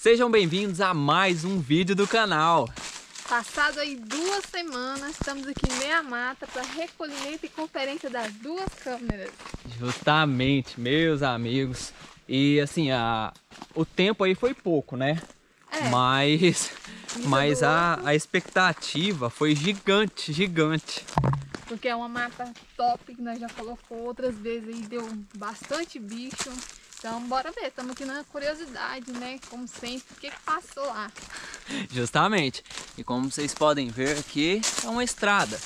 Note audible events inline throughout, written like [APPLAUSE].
Sejam bem-vindos a mais um vídeo do canal. Passado aí duas semanas, estamos aqui em meia mata para recolhimento e conferência das duas câmeras. Justamente, meus amigos. E assim, a... o tempo aí foi pouco, né? É. Mas, é mas a, a expectativa foi gigante, gigante. Porque é uma mata top, que nós já colocou outras vezes aí, deu bastante bicho. Então bora ver, estamos aqui na curiosidade, né? Como sempre, o que, que passou lá? Justamente. E como vocês podem ver aqui, é uma estrada.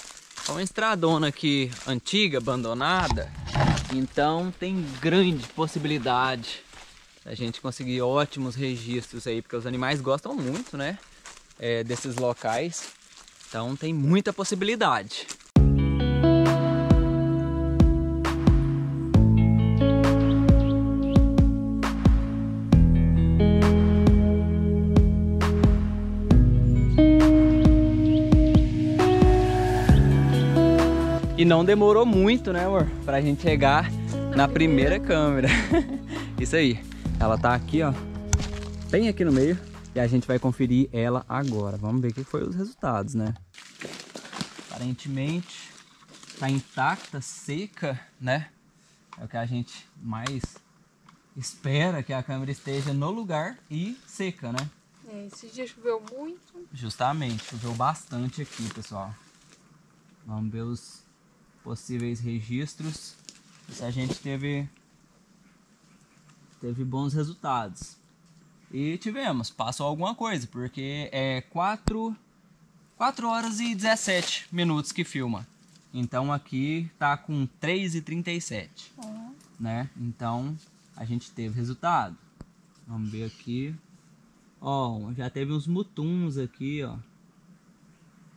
É uma estradona aqui antiga, abandonada. Então tem grande possibilidade da gente conseguir ótimos registros aí, porque os animais gostam muito, né? É, desses locais. Então tem muita possibilidade. não demorou muito, né, amor? Pra gente chegar na primeira câmera. [LAUGHS] Isso aí. Ela tá aqui, ó. Bem aqui no meio. E a gente vai conferir ela agora. Vamos ver o que foi os resultados, né? Aparentemente, tá intacta, seca, né? É o que a gente mais espera que a câmera esteja no lugar e seca, né? É, esse dia choveu muito. Justamente, choveu bastante aqui, pessoal. Vamos ver os possíveis registros. a gente teve, teve bons resultados. E tivemos, passou alguma coisa, porque é 4, 4 horas e 17 minutos que filma. Então aqui tá com 3 e 37, uhum. né? Então a gente teve resultado. Vamos ver aqui. Ó, já teve uns mutuns aqui, ó.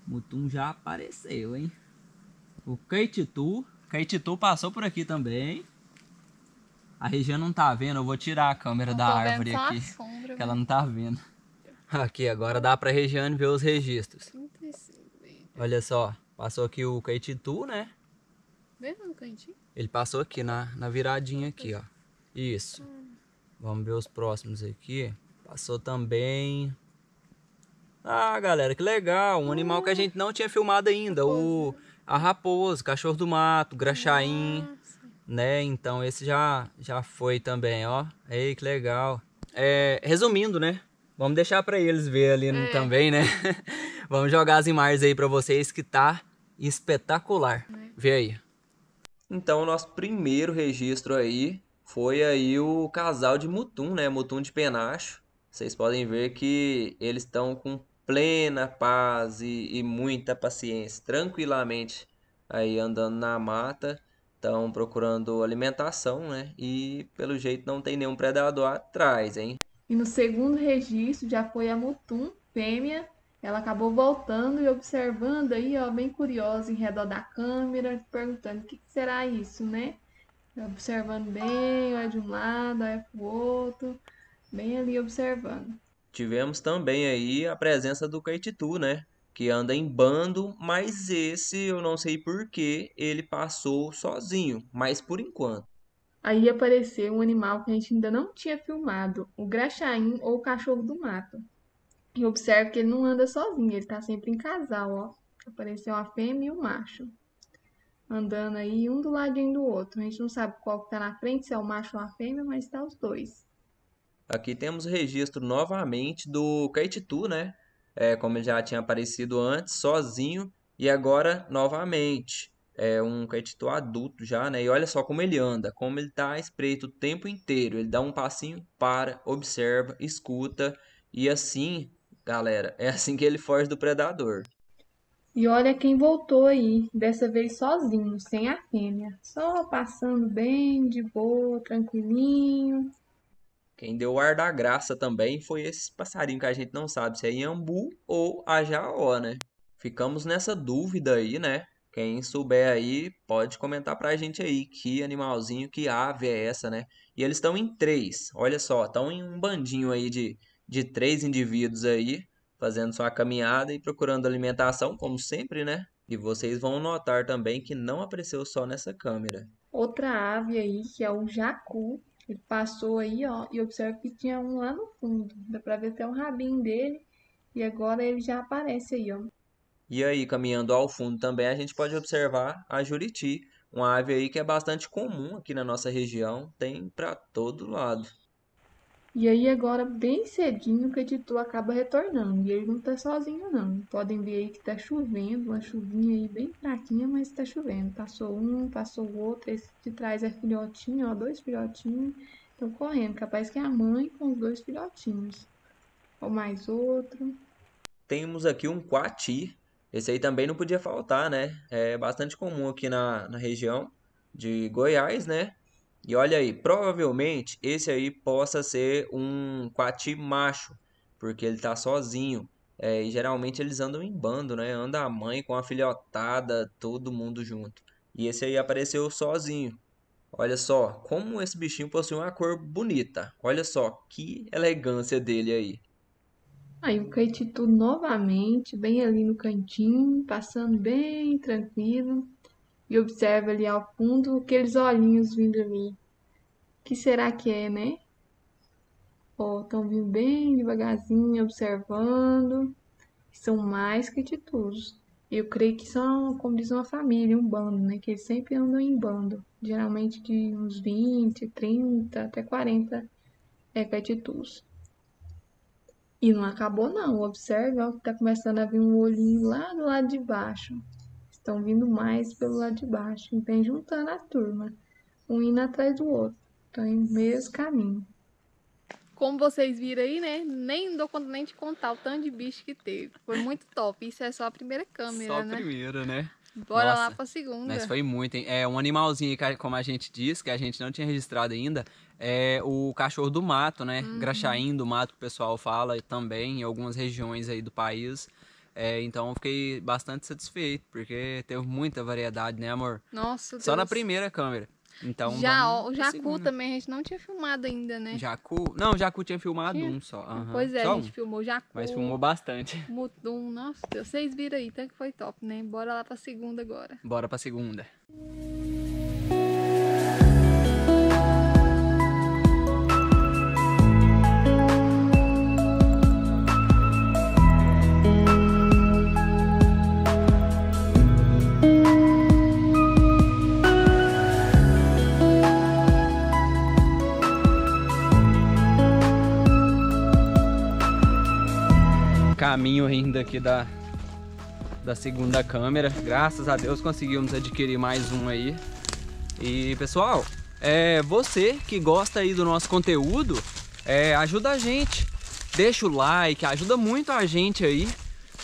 Mutum já apareceu, hein? o Keititu. Tu passou por aqui também. A Regina não tá vendo, eu vou tirar a câmera da árvore aqui. Sombra, que ela né? não tá vendo. Aqui, agora dá pra Regiane ver os registros. 35, Olha só, passou aqui o Keititu, né? Mesmo no cantinho? Ele passou aqui, na, na viradinha aqui, ó. Isso. Ah. Vamos ver os próximos aqui. Passou também... Ah, galera, que legal! Um animal que a uh. gente não tinha filmado ainda, o... Coisa a raposa, cachorro do mato, graxaim, né? Então esse já já foi também, ó. Ei, que legal. É, resumindo, né? Vamos deixar para eles ver ali é. também, né? [LAUGHS] Vamos jogar as imagens aí para vocês que tá espetacular. É. Vê aí. Então, o nosso primeiro registro aí foi aí o casal de mutum, né? Mutum de penacho. Vocês podem ver que eles estão com plena paz e, e muita paciência, tranquilamente aí andando na mata, estão procurando alimentação, né? E pelo jeito não tem nenhum predador atrás, hein? E no segundo registro já foi a Mutum, fêmea, ela acabou voltando e observando aí, ó, bem curiosa em redor da câmera, perguntando o que, que será isso, né? Observando bem, olha de um lado, olha pro outro, bem ali observando. Tivemos também aí a presença do Caetitu, né? Que anda em bando, mas esse eu não sei porquê ele passou sozinho, mas por enquanto. Aí apareceu um animal que a gente ainda não tinha filmado, o graxaim ou o cachorro do mato. E observe que ele não anda sozinho, ele tá sempre em casal, ó. Apareceu a fêmea e o macho. Andando aí um do lado e do outro. A gente não sabe qual que tá na frente, se é o macho ou a fêmea, mas tá os dois. Aqui temos o registro novamente do Kaititu, né? É, como já tinha aparecido antes, sozinho. E agora, novamente, é um Kaititu adulto já, né? E olha só como ele anda, como ele está espreito o tempo inteiro. Ele dá um passinho, para, observa, escuta. E assim, galera, é assim que ele foge do predador. E olha quem voltou aí, dessa vez sozinho, sem a fêmea. Só passando bem, de boa, tranquilinho. Quem deu o ar da graça também foi esse passarinho que a gente não sabe se é Iambu ou Ajaó, né? Ficamos nessa dúvida aí, né? Quem souber aí, pode comentar pra gente aí que animalzinho, que ave é essa, né? E eles estão em três, olha só, estão em um bandinho aí de, de três indivíduos aí, fazendo sua caminhada e procurando alimentação, como sempre, né? E vocês vão notar também que não apareceu só nessa câmera. Outra ave aí, que é o jacu, ele passou aí, ó, e observa que tinha um lá no fundo. Dá pra ver até o rabinho dele. E agora ele já aparece aí, ó. E aí, caminhando ao fundo também, a gente pode observar a juriti, uma ave aí que é bastante comum aqui na nossa região, tem para todo lado. E aí agora, bem cedinho, o editor acaba retornando. E ele não tá sozinho, não. Podem ver aí que tá chovendo, uma chuvinha aí bem fraquinha, mas tá chovendo. Passou um, passou o outro, esse de trás é filhotinho, ó, dois filhotinhos. Estão correndo, capaz que é a mãe com os dois filhotinhos. Ou mais outro. Temos aqui um quati. Esse aí também não podia faltar, né? É bastante comum aqui na, na região de Goiás, né? E olha aí, provavelmente esse aí possa ser um coati macho, porque ele tá sozinho. É, e geralmente eles andam em bando, né? Anda a mãe com a filhotada, todo mundo junto. E esse aí apareceu sozinho. Olha só, como esse bichinho possui uma cor bonita. Olha só, que elegância dele aí. Aí o Caititu novamente, bem ali no cantinho, passando bem tranquilo e observa ali ao fundo aqueles olhinhos vindo a mim. Que será que é, né? Ó, oh, estão vindo bem devagarzinho, observando. São mais que atitudes. Eu creio que são, como diz uma família, um bando, né? Que eles sempre andam em bando. Geralmente de uns 20, 30, até 40 é catituz. E não acabou não, observa, ó, que tá começando a vir um olhinho lá do lado de baixo. Estão vindo mais pelo lado de baixo. E vem juntando a turma. Um indo atrás do outro. Estão em mesmo caminho. Como vocês viram aí, né? Nem dou conta nem de contar o tanto de bicho que teve. Foi muito top. Isso é só a primeira câmera, só né? Só a primeira, né? Bora Nossa, lá pra segunda. Mas foi muito, hein? É um animalzinho, que, como a gente disse, que a gente não tinha registrado ainda, é o cachorro do mato, né? Uhum. Graxaim do mato, que o pessoal fala também, em algumas regiões aí do país. É, então eu fiquei bastante satisfeito, porque teve muita variedade, né, amor? Nossa, Só na primeira câmera. Então, já, o Jacu também, a gente não tinha filmado ainda, né? Jacu? Não, Jacu tinha filmado tinha? um só. Uhum. Pois é, só a gente um. filmou Jacu. Mas filmou bastante. [LAUGHS] Mutum, nossa, vocês viram aí, tanto que foi top, né? Bora lá pra segunda agora. Bora pra segunda. caminho ainda aqui da, da segunda câmera. Graças a Deus conseguimos adquirir mais um aí. E pessoal, é, você que gosta aí do nosso conteúdo, é, ajuda a gente. Deixa o like, ajuda muito a gente aí.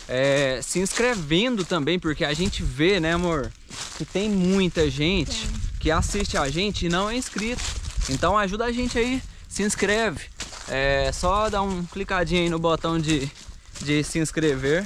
É, se inscrevendo também, porque a gente vê, né amor, que tem muita gente Sim. que assiste a gente e não é inscrito. Então ajuda a gente aí, se inscreve. É só dar um clicadinho aí no botão de de se inscrever,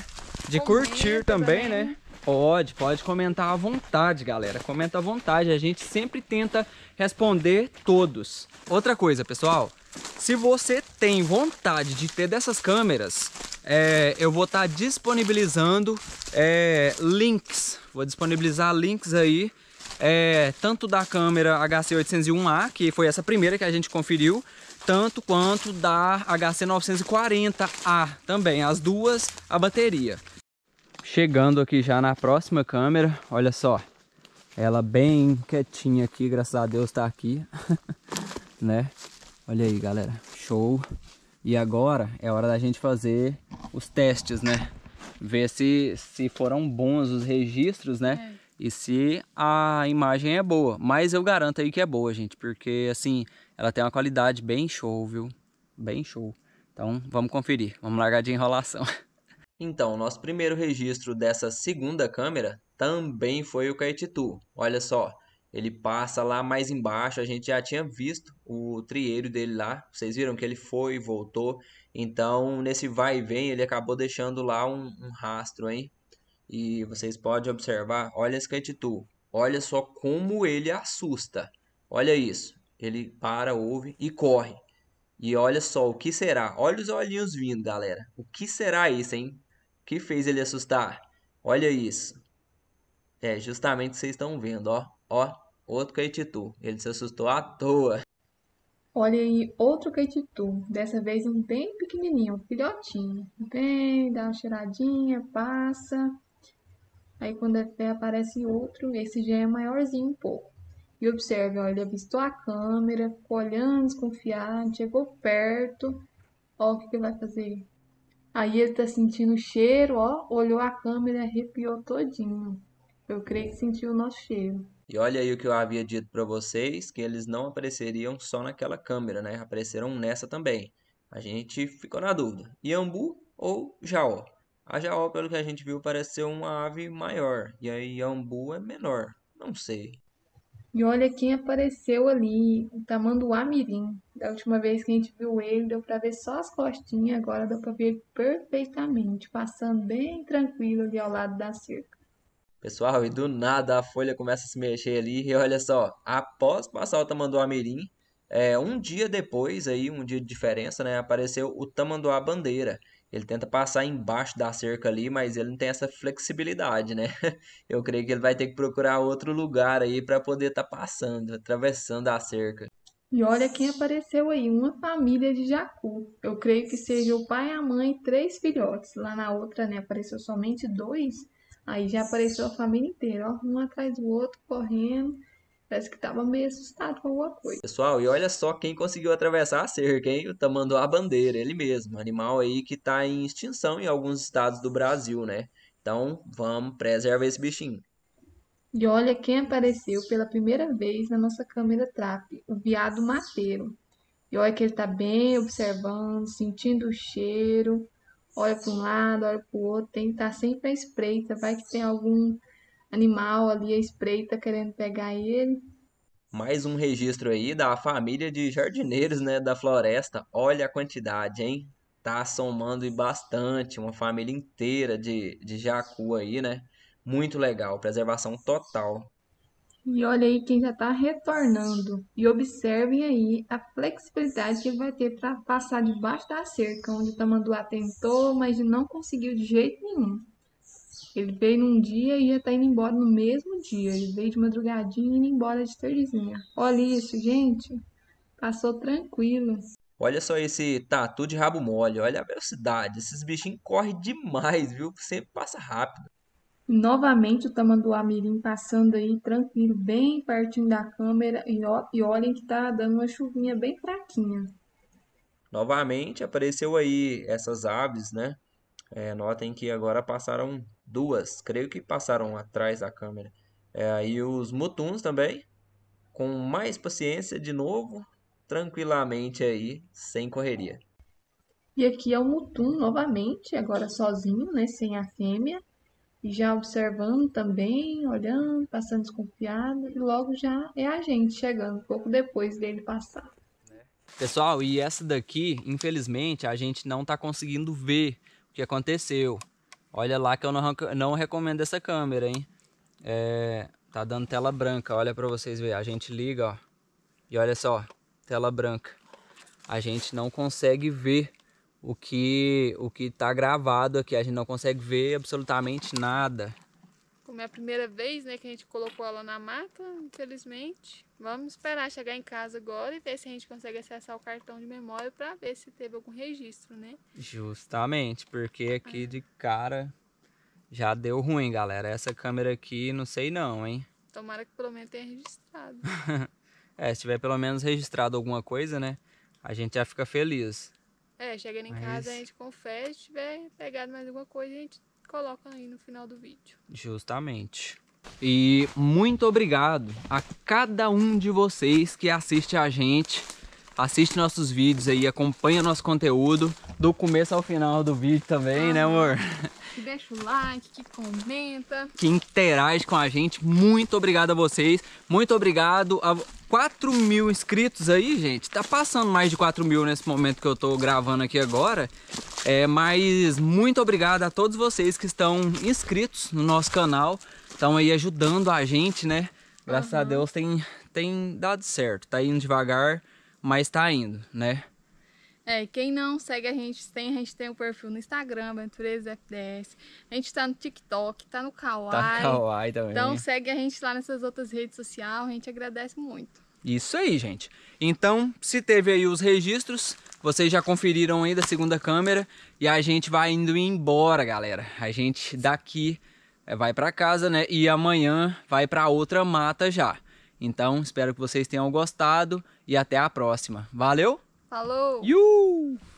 de curtir também, também, né? né? Pode, pode comentar à vontade, galera. Comenta à vontade. A gente sempre tenta responder todos. Outra coisa, pessoal. Se você tem vontade de ter dessas câmeras, é, eu vou estar tá disponibilizando é, links. Vou disponibilizar links aí é, tanto da câmera HC801A, que foi essa primeira que a gente conferiu, tanto quanto da HC940A também, as duas a bateria. Chegando aqui já na próxima câmera, olha só, ela bem quietinha aqui, graças a Deus tá aqui, [LAUGHS] né? Olha aí galera, show! E agora é hora da gente fazer os testes, né? Ver se, se foram bons os registros, né? É e se a imagem é boa. Mas eu garanto aí que é boa, gente, porque assim, ela tem uma qualidade bem show, viu? Bem show. Então vamos conferir, vamos largar de enrolação. [LAUGHS] Então, nosso primeiro registro dessa segunda câmera também foi o Caetitu. Olha só, ele passa lá mais embaixo, a gente já tinha visto o trieiro dele lá, vocês viram que ele foi e voltou, então nesse vai e vem ele acabou deixando lá um, um rastro, hein? E vocês podem observar, olha esse Katitu. Olha só como ele assusta. Olha isso. Ele para, ouve e corre. E olha só, o que será? Olha os olhinhos vindo, galera. O que será isso, hein? O que fez ele assustar? Olha isso. É, justamente vocês estão vendo, ó. Ó, outro Kaititu. Ele se assustou à toa. Olha aí, outro Kaititu. Dessa vez um bem pequenininho, um filhotinho. Vem, dá uma cheiradinha, passa. Aí quando é aparece outro, esse já é maiorzinho um pouco. E observe, ó, ele avistou a câmera, ficou olhando desconfiado, chegou perto. Ó, o que, que vai fazer? Aí ele tá sentindo o cheiro, ó, olhou a câmera, arrepiou todinho. Eu creio que sentiu o nosso cheiro. E olha aí o que eu havia dito para vocês, que eles não apareceriam só naquela câmera, né? Apareceram nessa também. A gente ficou na dúvida. Iambu ou Jaó? A jaó, pelo que a gente viu, parece ser uma ave maior, e a iambu é menor. Não sei. E olha quem apareceu ali, o tamanduá mirim. Da última vez que a gente viu ele, deu para ver só as costinhas, agora dá para ver perfeitamente, passando bem tranquilo ali ao lado da cerca. Pessoal, e do nada a folha começa a se mexer ali, e olha só, após passar o tamanduá mirim, é, um dia depois, aí, um dia de diferença, né, apareceu o tamanduá bandeira. Ele tenta passar embaixo da cerca ali, mas ele não tem essa flexibilidade, né? [LAUGHS] Eu creio que ele vai ter que procurar outro lugar aí para poder estar tá passando, atravessando a cerca. E olha quem apareceu aí, uma família de Jacu. Eu creio que seja o pai, a mãe e três filhotes. Lá na outra, né, apareceu somente dois. Aí já apareceu a família inteira, ó, um atrás do outro, correndo. Parece que tava meio assustado com alguma coisa. Pessoal, e olha só quem conseguiu atravessar a cerca, hein? O tamanduá bandeira, ele mesmo. Animal aí que tá em extinção em alguns estados do Brasil, né? Então, vamos, preserva esse bichinho. E olha quem apareceu pela primeira vez na nossa câmera trap, o viado mateiro. E olha que ele tá bem observando, sentindo o cheiro. Olha para um lado, olha para o outro, tem que estar tá sempre à espreita, vai que tem algum animal ali à espreita tá querendo pegar ele. Mais um registro aí da família de jardineiros, né, da floresta. Olha a quantidade, hein? Tá somando bastante, uma família inteira de, de jacu aí, né? Muito legal, preservação total. E olha aí quem já está retornando. E observem aí a flexibilidade que ele vai ter para passar debaixo da cerca, onde o tamanduá tentou, mas não conseguiu de jeito nenhum. Ele veio num dia e ia estar tá indo embora no mesmo dia. Ele veio de madrugadinha e indo embora de tardezinha. Olha isso, gente. Passou tranquilo. Olha só esse tatu de rabo mole. Olha a velocidade. Esses bichinhos correm demais, viu? Sempre passa rápido. Novamente o tamanduá mirim passando aí tranquilo, bem pertinho da câmera. E, ó, e olhem que tá dando uma chuvinha bem fraquinha. Novamente apareceu aí essas aves, né? É, notem que agora passaram duas, creio que passaram atrás da câmera. É, e os Mutuns também, com mais paciência de novo, tranquilamente aí, sem correria. E aqui é o Mutum novamente, agora sozinho, né, sem a fêmea. E já observando também, olhando, passando desconfiado, e logo já é a gente chegando, um pouco depois dele passar. Pessoal, e essa daqui, infelizmente, a gente não está conseguindo ver o que aconteceu. Olha lá que eu não, não recomendo essa câmera, hein? É, tá dando tela branca, olha para vocês verem. A gente liga, ó. E olha só, tela branca. A gente não consegue ver o que o que tá gravado aqui. A gente não consegue ver absolutamente nada. Como é a primeira vez, né, que a gente colocou ela na mata, infelizmente. Vamos esperar chegar em casa agora e ver se a gente consegue acessar o cartão de memória para ver se teve algum registro, né? Justamente, porque aqui ah. de cara já deu ruim, galera. Essa câmera aqui, não sei não, hein? Tomara que pelo menos tenha registrado. [LAUGHS] é, se tiver pelo menos registrado alguma coisa, né? A gente já fica feliz. É, chegando em Mas... casa a gente confere, se tiver pegado mais alguma coisa a gente coloca aí no final do vídeo. Justamente. E muito obrigado a cada um de vocês que assiste a gente, assiste nossos vídeos aí, acompanha nosso conteúdo do começo ao final do vídeo também, né, ah, né amor? Que deixa o like, que comenta. Que interage com a gente. Muito obrigado a vocês. Muito obrigado a 4 mil inscritos aí, gente. Tá passando mais de 4 mil nesse momento que eu tô gravando aqui agora. É, mas muito obrigado a todos vocês que estão inscritos no nosso canal estão aí ajudando a gente, né? Graças uhum. a Deus tem, tem dado certo. Tá indo devagar, mas tá indo, né? É, quem não segue a gente, tem, a gente tem o um perfil no Instagram, Aventureza FDS. A gente tá no TikTok, tá no Kawaii. Tá no Kawaii também. Então segue a gente lá nessas outras redes sociais, a gente agradece muito. Isso aí, gente. Então, se teve aí os registros, vocês já conferiram aí da segunda câmera e a gente vai indo embora, galera. A gente daqui é, vai para casa, né? E amanhã vai para outra mata já. Então, espero que vocês tenham gostado e até a próxima. Valeu? Falou! You!